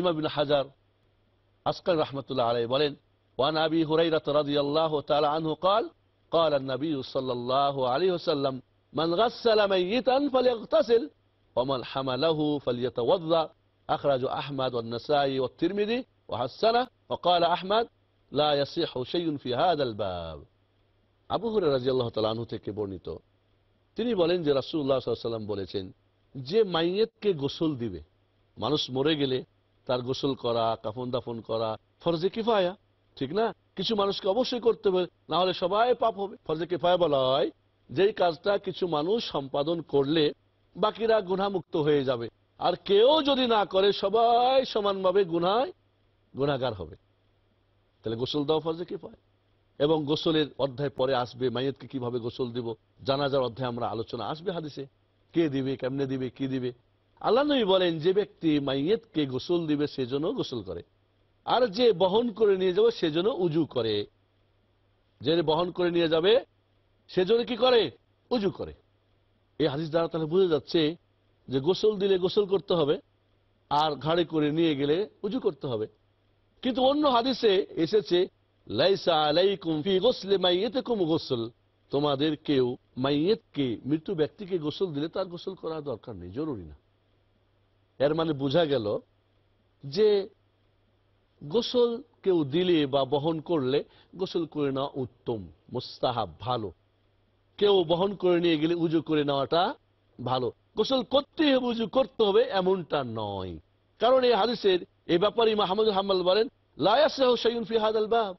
ইমাবিন হাজার আসকান রহমতুল্লাহ আলাই বলেন ওয়ান আবি হুরাইরাত রাদিয়াল্লাহু তাআলা আনহু قال قال النبي صلى الله عليه وسلم من غسل ميتا فليغتسل ومن حمله فليتوضا اخرج احمد والنسائي والترمذي وحسنه وقال احمد لا يصح شيء في هذا الباب আবু হুরায়রা রাদিয়াল্লাহু তাআলা আনহু থেকে বর্ণিত তিনি বলেন যে রাসূলুল্লাহ সাল্লাল্লাহু আলাইহি বলেছেন যে মাইয়িতকে গোসল দিবে মানুষ মরে গেলে তার গোসল করা কাফন দাফন করা ফরজে কিফায়া ঠিক না কিছু মানুষকে অবশ্যই করতে হবে না হলে সবাই পাপ হবে ফরজে কিফায়া বলা হয় যেই কাজটা কিছু মানুষ সম্পাদন করলে বাকিরা গুণামুক্ত হয়ে যাবে আর কেউ যদি না করে সবাই সমানভাবে গুনায় গুণাগার হবে তাহলে গোসল দেওয়া ফরজে কিফায়া এবং গোসলের অধ্যায় পরে আসবে মাইয়তকে কিভাবে গোসল দিব জানাজার অধ্যায় আমরা আলোচনা আসবে হাদিসে কে দিবে কেমনে দিবে কি দিবে আল্লাহ নবী বলেন যে ব্যক্তি মাইয়েতকে গোসল দিবে সেজন্য গোসল করে আর যে বহন করে নিয়ে যাবে সেজন্য উজু করে যে বহন করে নিয়ে যাবে সেজন্য কি করে উজু করে এই হাদিস দ্বারা তাহলে বোঝা যাচ্ছে যে গোসল দিলে গোসল করতে হবে আর ঘাড়ে করে নিয়ে গেলে উজু করতে হবে কিন্তু অন্য হাদিসে এসেছে তোমাদের কেউ মাইয়েতকে মৃত্যু ব্যক্তিকে গোসল দিলে তার গোসল করা দরকার নেই জরুরি না এর মানে বোঝা গেল যে গোসল কেউ দিলে বা বহন করলে গোসল করে নেওয়া উত্তম মোস্তাহাব ভালো কেউ বহন করে নিয়ে গেলে উজু করে নেওয়াটা ভালো গোসল করতে হবে উজু করতে হবে এমনটা নয় কারণ এই হাদিসের এই ব্যাপারে মাহমুদ হাম্মাল বলেন লায়াসন ফি হাদাল বাব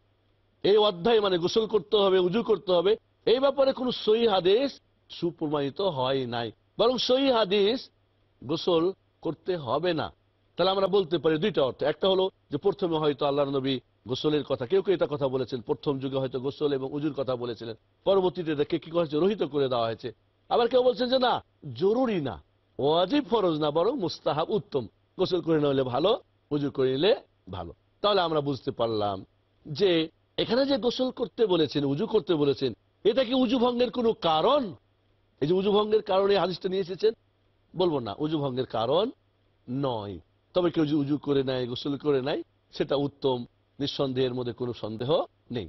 এই অধ্যায় মানে গোসল করতে হবে উজু করতে হবে এই ব্যাপারে কোনো সহি হাদিস সুপ্রমাণিত হয় নাই বরং সহি হাদিস গোসল করতে হবে না তাহলে আমরা বলতে পারি দুইটা অর্থ একটা হলো যে প্রথমে হয়তো আল্লাহ নবী গোসলের কথা কেউ কেউ এটা কথা বলেছেন প্রথম যুগে হয়তো গোসল এবং উজুর কথা বলেছিলেন পরবর্তীতে তাকে কি করেছে রহিত করে দেওয়া হয়েছে আবার কেউ বলছেন যে না জরুরি না ওয়াজিব ফরজ না বরং মুস্তাহাব উত্তম গোসল করে নিলে ভালো উজু করে নিলে ভালো তাহলে আমরা বুঝতে পারলাম যে এখানে যে গোসল করতে বলেছেন উজু করতে বলেছেন এটা কি উজু ভঙ্গের কোনো কারণ এই যে উজু ভঙ্গের কারণে হাদিসটা নিয়ে এসেছেন বলবো না উজু ভঙ্গের কারণ নয় তবে কেউ যদি উজু করে নেয় গোসল করে নেয় সেটা উত্তম নিঃসন্দেহের মধ্যে কোনো সন্দেহ নেই